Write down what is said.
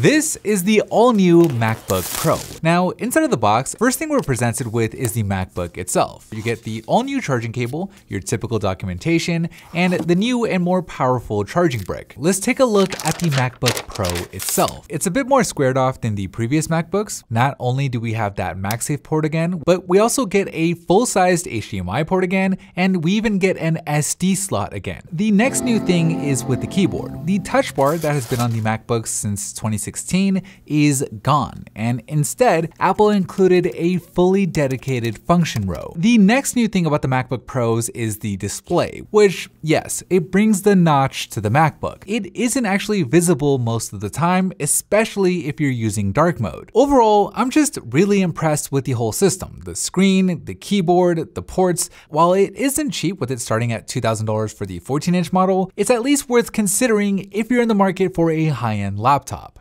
This is the all-new MacBook Pro. Now, inside of the box, first thing we're presented with is the MacBook itself. You get the all-new charging cable, your typical documentation, and the new and more powerful charging brick. Let's take a look at the MacBook Pro itself. It's a bit more squared off than the previous MacBooks. Not only do we have that MagSafe port again, but we also get a full-sized HDMI port again, and we even get an SD slot again. The next new thing is with the keyboard. The touch bar that has been on the MacBooks since 2016 2016 is gone, and instead, Apple included a fully dedicated function row. The next new thing about the MacBook Pros is the display, which, yes, it brings the notch to the MacBook. It isn't actually visible most of the time, especially if you're using dark mode. Overall, I'm just really impressed with the whole system, the screen, the keyboard, the ports. While it isn't cheap with it starting at $2,000 for the 14-inch model, it's at least worth considering if you're in the market for a high-end laptop.